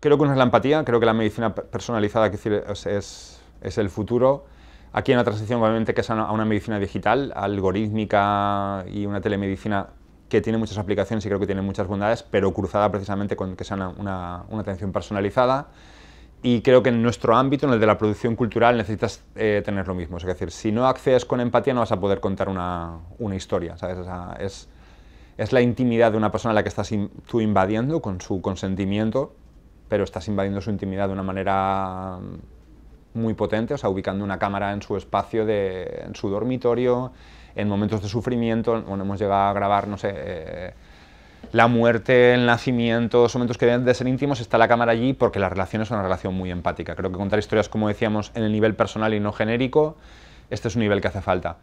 Creo que no es la empatía, creo que la medicina personalizada es, es, el futuro. Aquí en la transición obviamente que es a una medicina digital, algorítmica y una telemedicina que tiene muchas aplicaciones y creo que tiene muchas bondades, pero cruzada precisamente con que sea una, una, atención personalizada. Y creo que en nuestro ámbito, en el de la producción cultural, necesitas eh, tener lo mismo. Es decir, si no accedes con empatía no vas a poder contar una, una historia. es, es la intimidad de una persona a la que estás tú invadiendo con su consentimiento pero estás invadiendo su intimidad de una manera mm, muy potente, o sea, ubicando una cámara en su espacio, en su dormitorio, en momentos de sufrimiento, bueno, hemos llegado a grabar, no sé, eh, la muerte, el nacimiento, momentos que deben de ser íntimos, está la cámara allí porque la relación es una relación muy empática. Creo que contar historias, como decíamos, en el nivel personal y no genérico, este es un nivel que hace falta.